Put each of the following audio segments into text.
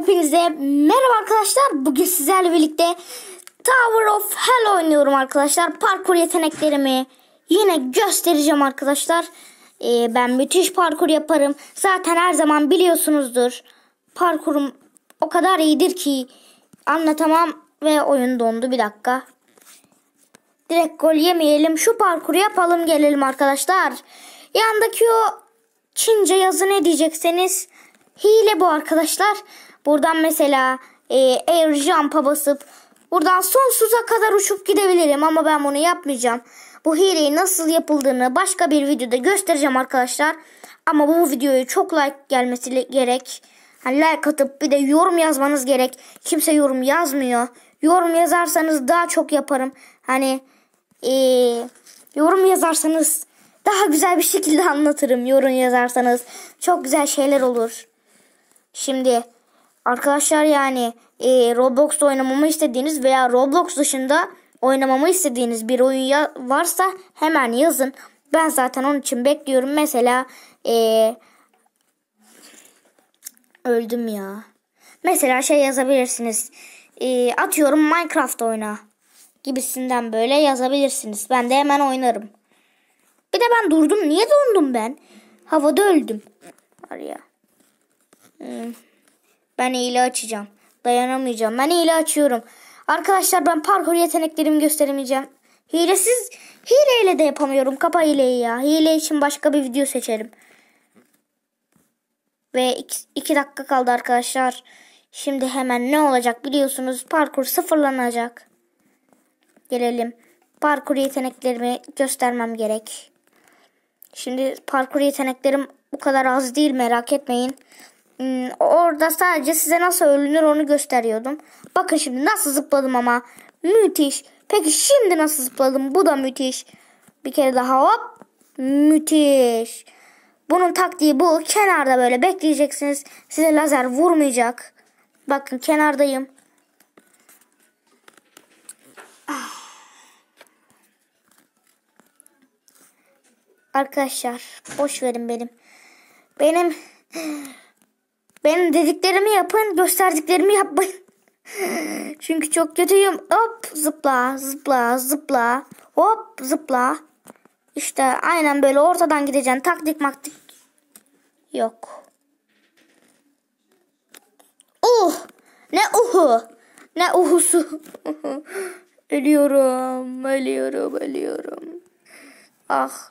Hepinize merhaba arkadaşlar. Bugün sizlerle birlikte Tower of Hell oynuyorum arkadaşlar. Parkur yeteneklerimi yine göstereceğim arkadaşlar. Ee, ben müthiş parkur yaparım. Zaten her zaman biliyorsunuzdur. Parkurum o kadar iyidir ki anlatamam ve oyun dondu bir dakika. Direkt gol yemeyelim. Şu parkuru yapalım gelelim arkadaşlar. Yandaki o Çince yazı ne diyecekseniz Hile bu arkadaşlar. Buradan mesela e, air jump'a basıp buradan sonsuza kadar uçup gidebilirim ama ben bunu yapmayacağım. Bu hileyi nasıl yapıldığını başka bir videoda göstereceğim arkadaşlar. Ama bu videoyu çok like gelmesi gerek. Yani like atıp bir de yorum yazmanız gerek. Kimse yorum yazmıyor. Yorum yazarsanız daha çok yaparım. Hani e, yorum yazarsanız daha güzel bir şekilde anlatırım. Yorum yazarsanız çok güzel şeyler olur. Şimdi arkadaşlar yani e, Roblox'ta oynamamı istediğiniz veya Roblox dışında oynamamı istediğiniz bir oyun varsa hemen yazın. Ben zaten onun için bekliyorum. Mesela e, öldüm ya. Mesela şey yazabilirsiniz. E, atıyorum Minecraft oyna gibisinden böyle yazabilirsiniz. Ben de hemen oynarım. Bir de ben durdum. Niye dondum ben? Havada öldüm. Var ya. Ee, ben hile açacağım. Dayanamayacağım. Ben hile açıyorum. Arkadaşlar ben parkur yeteneklerimi gösteremeyeceğim. Hilesiz hileyle de yapamıyorum. Kapa hileyi ya. Hile için başka bir video seçerim. Ve 2 dakika kaldı arkadaşlar. Şimdi hemen ne olacak biliyorsunuz. Parkur sıfırlanacak. Gelelim. Parkur yeteneklerimi göstermem gerek. Şimdi parkur yeteneklerim bu kadar az değil merak etmeyin. Hmm, orada sadece size nasıl ölünür onu gösteriyordum. Bakın şimdi nasıl zıpladım ama. Müthiş. Peki şimdi nasıl zıpladım? Bu da müthiş. Bir kere daha hop. Müthiş. Bunun taktiği bu. Kenarda böyle bekleyeceksiniz. Size lazer vurmayacak. Bakın kenardayım. Ah. Arkadaşlar boş verin benim. Benim benim dediklerimi yapın, gösterdiklerimi yapmayın. Çünkü çok kötüyüm. Hop zıpla, zıpla, zıpla. Hop zıpla. İşte aynen böyle ortadan gideceksin. Taktik maktik yok. Uh, Ne uhu! Ne uhusu! ölüyorum, ölüyorum, ölüyorum. Ah.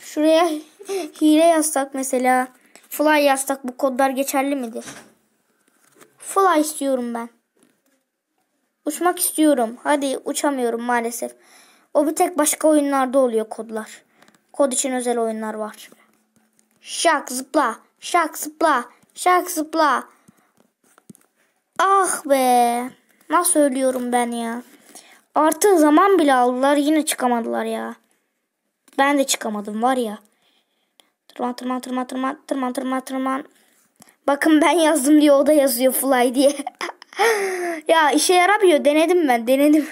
Şuraya hile yazsak mesela. Fly yazsak bu kodlar geçerli midir? Fly istiyorum ben. Uçmak istiyorum. Hadi uçamıyorum maalesef. O bir tek başka oyunlarda oluyor kodlar. Kod için özel oyunlar var. Şak zıpla. Şak zıpla. Şak zıpla. Ah be. Nasıl ölüyorum ben ya. Artı zaman bile aldılar yine çıkamadılar ya. Ben de çıkamadım var ya. Tırman tırman tırman tırman tırman tırman tırman. Bakın ben yazdım diye o da yazıyor fly diye. ya işe yaramıyor denedim ben denedim.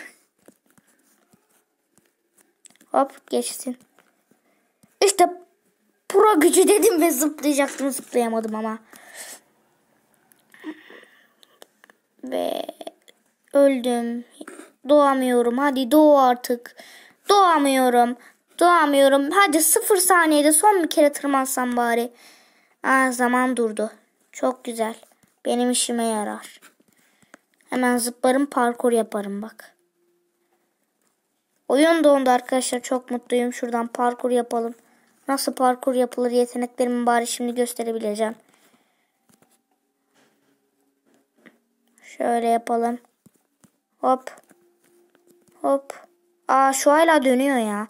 Hop geçsin. İşte pro gücü dedim ve zıplayacaktım zıplayamadım ama. Ve öldüm. Doğamıyorum. Hadi doğ artık. Doğamıyorum. Duramıyorum. Hadi sıfır saniyede son bir kere tırmansam bari. Aa, zaman durdu. Çok güzel. Benim işime yarar. Hemen zıplarım parkur yaparım bak. Oyun dondu arkadaşlar. Çok mutluyum. Şuradan parkur yapalım. Nasıl parkur yapılır yeteneklerimi bari şimdi gösterebileceğim. Şöyle yapalım. Hop. Hop. Aa şu hala dönüyor ya.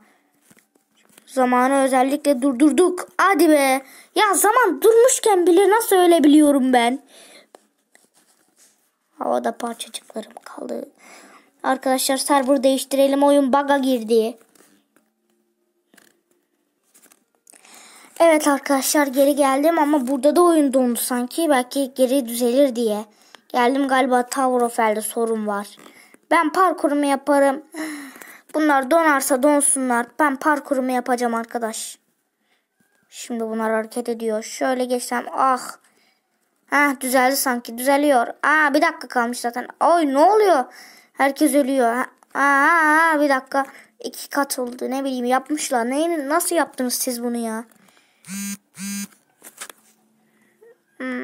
Zamanı özellikle durdurduk. Hadi be. Ya zaman durmuşken bile nasıl ölebiliyorum ben? Havada parçacıklarım kaldı. Arkadaşlar server değiştirelim. Oyun bug'a girdi. Evet arkadaşlar geri geldim ama burada da oyun dondu sanki. Belki geri düzelir diye. Geldim galiba Tower of Hell'de sorun var. Ben parkurumu yaparım. Bunlar donarsa donsunlar. Ben parkurumu yapacağım arkadaş. Şimdi bunlar hareket ediyor. Şöyle geçsem. Ah. Ha düzeldi sanki. Düzeliyor. Aa bir dakika kalmış zaten. Ay ne oluyor? Herkes ölüyor. Aa, aa bir dakika. iki kat oldu. Ne bileyim yapmışlar. Ne, nasıl yaptınız siz bunu ya? Hmm.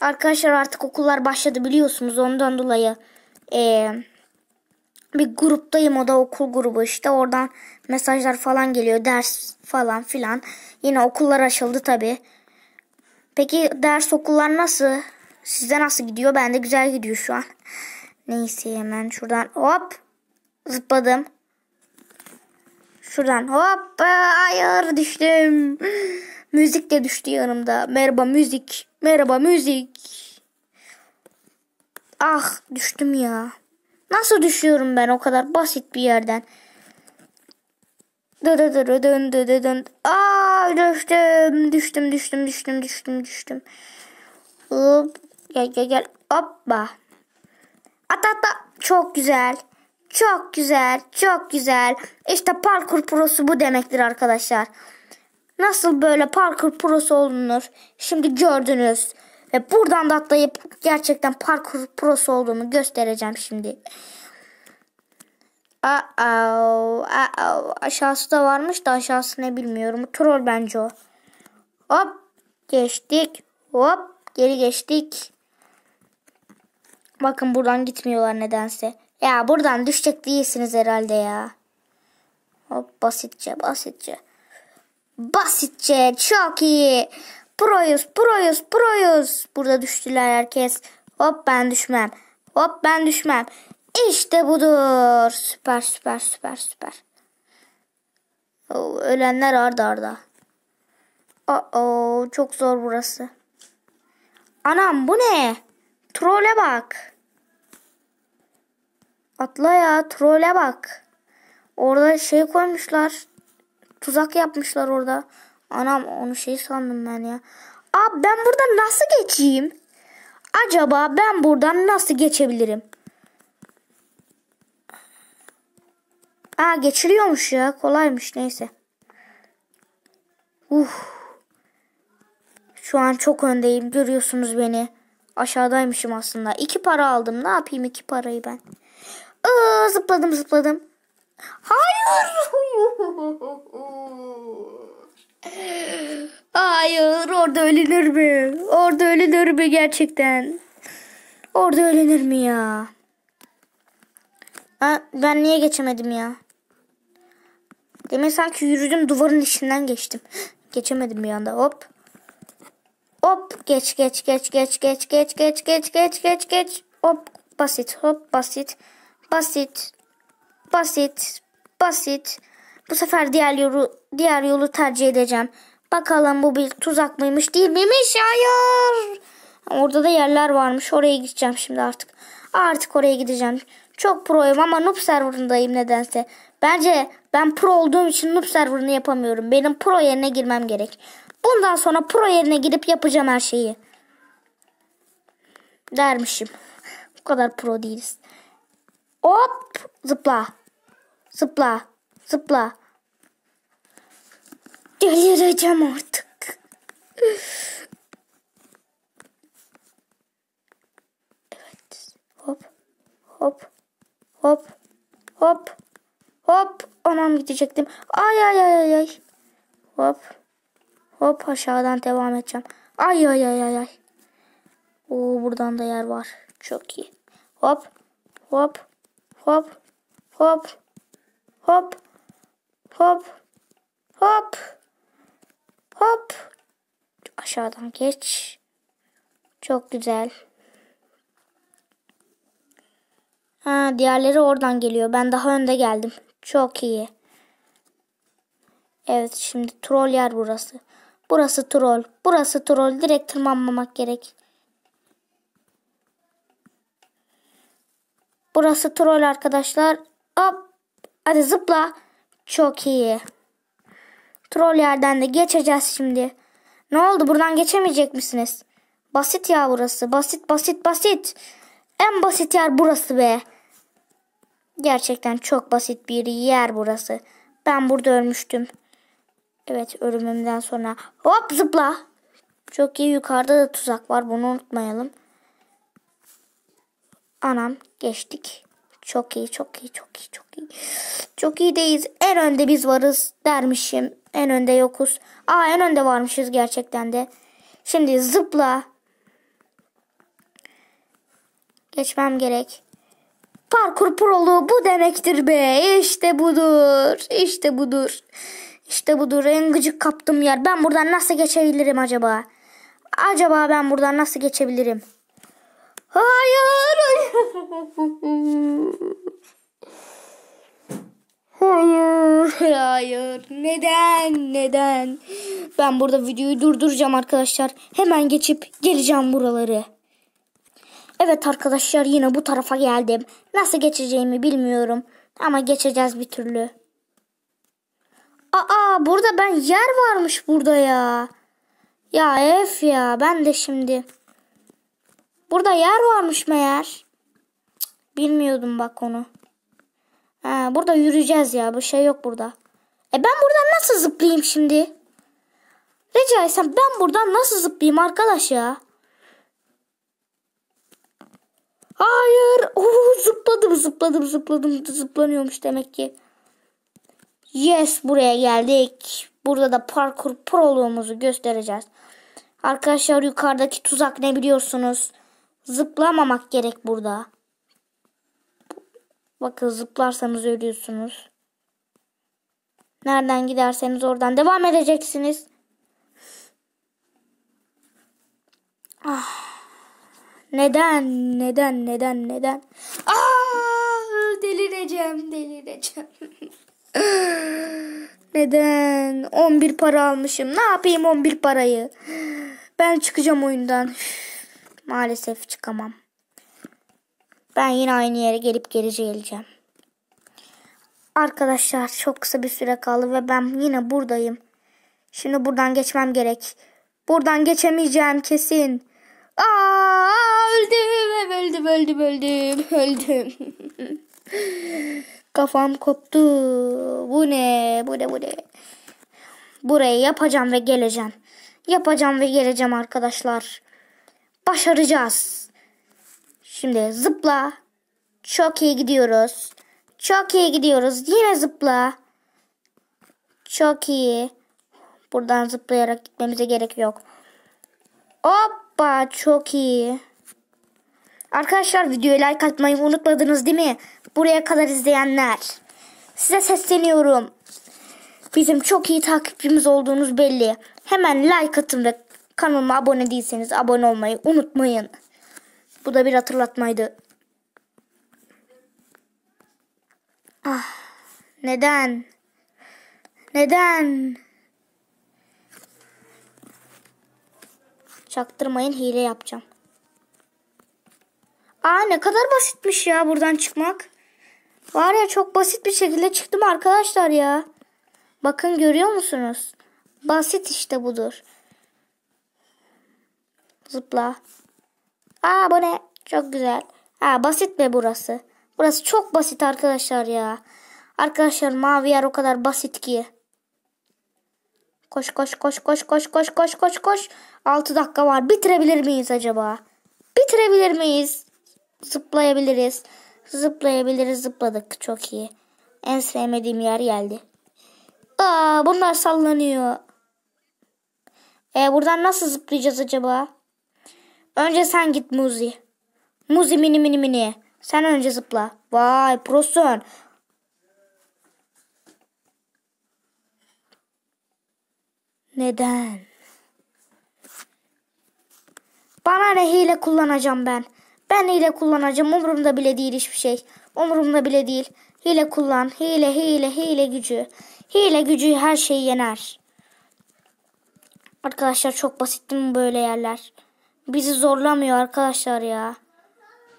Arkadaşlar artık okullar başladı biliyorsunuz ondan dolayı. Eee bir gruptayım o da okul grubu işte oradan mesajlar falan geliyor ders falan filan. Yine okullar açıldı tabi. Peki ders okullar nasıl? Sizde nasıl gidiyor? ben de güzel gidiyor şu an. Neyse hemen şuradan hop zıpladım. Şuradan hop ayar düştüm. müzik de düştü yanımda. Merhaba müzik. Merhaba müzik. Ah düştüm ya. Nasıl düşüyorum ben o kadar basit bir yerden? Dö dö dö dön dö dö dön. Aa düştüm düştüm düştüm düştüm düştüm düştüm. Hop gel gel gel. Hoppa. At at at. Çok güzel. Çok güzel. Çok güzel. İşte parkur prosu bu demektir arkadaşlar. Nasıl böyle parkur prosu olunur? Şimdi gördünüz. Ve buradan da atlayıp gerçekten parkur prosu olduğumu göstereceğim şimdi. Aa, aa, aşağısı da varmış da aşağısı ne bilmiyorum. Troll bence o. Hop geçtik. Hop geri geçtik. Bakın buradan gitmiyorlar nedense. Ya buradan düşecek değilsiniz herhalde ya. Hop basitçe basitçe. Basitçe çok iyi. Proyuz, proyuz, proyuz. Burada düştüler herkes. Hop ben düşmem. Hop ben düşmem. İşte budur. Süper, süper, süper, süper. Oo, oh, ölenler arda arda. Oo, çok zor burası. Anam bu ne? Trole bak. Atla ya trole bak. Orada şey koymuşlar. Tuzak yapmışlar orada. Anam onu şey sandım ben ya. Abi ben buradan nasıl geçeyim? Acaba ben buradan nasıl geçebilirim? Aa geçiliyormuş ya. Kolaymış neyse. Uf. Şu an çok öndeyim. Görüyorsunuz beni. Aşağıdaymışım aslında. İki para aldım. Ne yapayım iki parayı ben? Aa, zıpladım zıpladım. Hayır. Hayır orada ölünür mü? Orada ölünür mü gerçekten? Orada ölünür mü ya? ben niye geçemedim ya? Demek sanki yürüdüm duvarın içinden geçtim. Geçemedim bir anda hop. Hop geç geç geç geç geç geç geç geç geç geç geç. Hop basit hop basit. Basit. Basit. Basit. Bu sefer diğer yolu, diğer yolu tercih edeceğim. Bakalım bu bir tuzak mıymış değil miymiş? Hayır. Orada da yerler varmış. Oraya gideceğim şimdi artık. Artık oraya gideceğim. Çok proyum ama noob serverındayım nedense. Bence ben pro olduğum için noob serverını yapamıyorum. Benim pro yerine girmem gerek. Bundan sonra pro yerine girip yapacağım her şeyi. Dermişim. Bu kadar pro değiliz. Hop zıpla. Zıpla. Zıpla. Delireceğim artık. Evet. Hop. Hop. Hop. Hop. Hop. Anam gidecektim. Ay ay ay ay ay. Hop. Hop aşağıdan devam edeceğim. Ay ay ay ay ay. Oo buradan da yer var. Çok iyi. Hop. Hop. Hop. Hop. Hop. Hop. Hop. Hop. Hop. Aşağıdan geç. Çok güzel. Ha, diğerleri oradan geliyor. Ben daha önde geldim. Çok iyi. Evet şimdi troll yer burası. Burası troll. Burası troll. Direkt tırmanmamak gerek. Burası troll arkadaşlar. Hop. Hadi zıpla. Çok iyi. Troll yerden de geçeceğiz şimdi. Ne oldu buradan geçemeyecek misiniz? Basit ya burası. Basit basit basit. En basit yer burası be. Gerçekten çok basit bir yer burası. Ben burada ölmüştüm. Evet ölümümden sonra hop zıpla. Çok iyi yukarıda da tuzak var bunu unutmayalım. Anam geçtik. Çok iyi çok iyi çok iyi çok iyi. Çok iyi En önde biz varız dermişim. En önde yokuz. Aa en önde varmışız gerçekten de. Şimdi zıpla. Geçmem gerek. Parkur prolu bu demektir be. İşte budur. İşte budur. İşte budur. En gıcık kaptım yer. Ben buradan nasıl geçebilirim acaba? Acaba ben buradan nasıl geçebilirim? Hayır. Hayır, hayır. Neden, neden? Ben burada videoyu durduracağım arkadaşlar. Hemen geçip geleceğim buraları. Evet arkadaşlar yine bu tarafa geldim. Nasıl geçeceğimi bilmiyorum. Ama geçeceğiz bir türlü. Aa burada ben yer varmış burada ya. Ya ef ya ben de şimdi. Burada yer varmış meğer. Cık, bilmiyordum bak onu. Ha, burada yürüyeceğiz ya. Bu şey yok burada. E ben buradan nasıl zıplayayım şimdi? Rica etsem ben buradan nasıl zıplayayım arkadaş ya? Hayır. Oo, zıpladım zıpladım zıpladım. Zıplanıyormuş demek ki. Yes buraya geldik. Burada da parkur proluğumuzu göstereceğiz. Arkadaşlar yukarıdaki tuzak ne biliyorsunuz? Zıplamamak gerek burada. Bakın zıplarsanız ölüyorsunuz. Nereden giderseniz oradan devam edeceksiniz. Ah. Neden? Neden? Neden? Neden? Aa, ah, delireceğim, delireceğim. Neden? 11 para almışım. Ne yapayım 11 parayı? Ben çıkacağım oyundan. Maalesef çıkamam. Ben yine aynı yere gelip geri geleceğim. Arkadaşlar çok kısa bir süre kaldı ve ben yine buradayım. Şimdi buradan geçmem gerek. Buradan geçemeyeceğim kesin. Aa, öldüm, öldüm, öldüm, öldüm, öldüm. Kafam koptu. Bu ne, bu ne, bu ne. Burayı yapacağım ve geleceğim. Yapacağım ve geleceğim arkadaşlar. Başaracağız. Şimdi zıpla. Çok iyi gidiyoruz. Çok iyi gidiyoruz. Yine zıpla. Çok iyi. Buradan zıplayarak gitmemize gerek yok. Hoppa çok iyi. Arkadaşlar videoya like atmayı unutmadınız değil mi? Buraya kadar izleyenler. Size sesleniyorum. Bizim çok iyi takipçimiz olduğunuz belli. Hemen like atın ve kanalıma abone değilseniz abone olmayı unutmayın. Bu da bir hatırlatmaydı. Ah, neden? Neden? Çaktırmayın hile yapacağım. Aa ne kadar basitmiş ya buradan çıkmak. Var ya çok basit bir şekilde çıktım arkadaşlar ya. Bakın görüyor musunuz? Basit işte budur. Zıpla. Aa bu ne? Çok güzel. Aa basit mi burası? Burası çok basit arkadaşlar ya. Arkadaşlar mavi yer o kadar basit ki. Koş koş koş koş koş koş koş koş koş. 6 dakika var. Bitirebilir miyiz acaba? Bitirebilir miyiz? Zıplayabiliriz. Zıplayabiliriz. Zıpladık. Çok iyi. En sevmediğim yer geldi. Aa bunlar sallanıyor. E buradan nasıl zıplayacağız acaba? Önce sen git Muzi. Muzi mini mini mini. Sen önce zıpla. Vay prosun. Neden? Bana ne hile kullanacağım ben. Ben hile kullanacağım. Umurumda bile değil hiçbir şey. Umurumda bile değil. Hile kullan. Hile hile hile gücü. Hile gücü her şeyi yener. Arkadaşlar çok basit böyle yerler? bizi zorlamıyor arkadaşlar ya.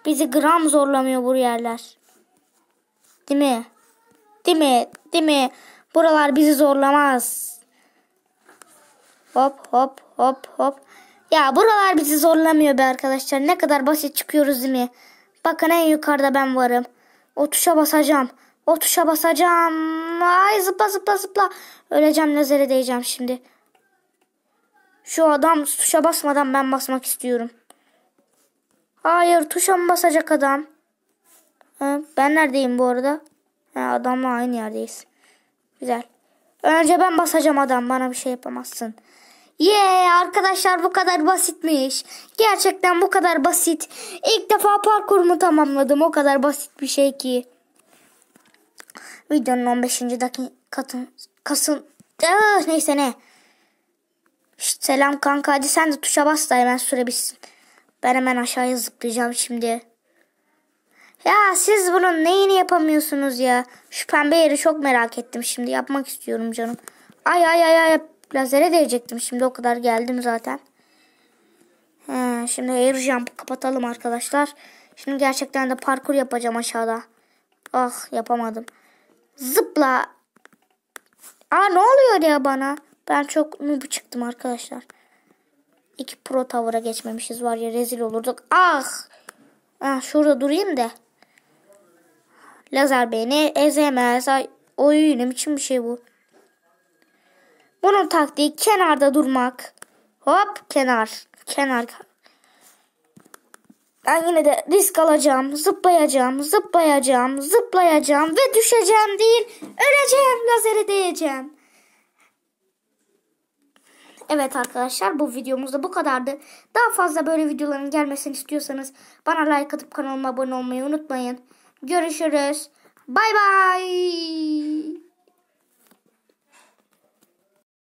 Bizi gram zorlamıyor bu yerler. Değil mi? Değil mi? Değil mi? Buralar bizi zorlamaz. Hop hop hop hop. Ya buralar bizi zorlamıyor be arkadaşlar. Ne kadar basit çıkıyoruz değil mi? Bakın en yukarıda ben varım. O tuşa basacağım. O tuşa basacağım. Ay zıpla zıpla zıpla. Öleceğim lazere değeceğim şimdi. Şu adam tuşa basmadan ben basmak istiyorum. Hayır tuşa mı basacak adam? Ha, ben neredeyim bu arada? Ha, adamla aynı yerdeyiz. Güzel. Önce ben basacağım adam bana bir şey yapamazsın. Ye yeah, arkadaşlar bu kadar basitmiş. Gerçekten bu kadar basit. İlk defa parkurumu tamamladım. O kadar basit bir şey ki. Videonun 15. dakikasın. kasın. Ah, neyse ne selam kanka hadi sen de tuşa bas da hemen süre Ben hemen aşağıya zıplayacağım şimdi. Ya siz bunun neyini yapamıyorsunuz ya? Şu pembe yeri çok merak ettim şimdi. Yapmak istiyorum canım. Ay ay ay ay lazere değecektim. Şimdi o kadar geldim zaten. He, şimdi air jump kapatalım arkadaşlar. Şimdi gerçekten de parkur yapacağım aşağıda. Ah yapamadım. Zıpla. Aa ne oluyor ya bana? Ben çok noob çıktım arkadaşlar. İki pro tavara geçmemişiz var ya rezil olurduk. Ah! Ah şurada durayım da. Lazer beni ezemez. Ay, oyunum için bir şey bu. Bunun taktiği kenarda durmak. Hop kenar. Kenar. Ben yine de risk alacağım. Zıplayacağım. Zıplayacağım. Zıplayacağım. Ve düşeceğim değil. Öleceğim. Lazere değeceğim. Evet arkadaşlar bu videomuzda bu kadardı. Daha fazla böyle videoların gelmesini istiyorsanız bana like atıp kanalıma abone olmayı unutmayın. Görüşürüz. Bay bay.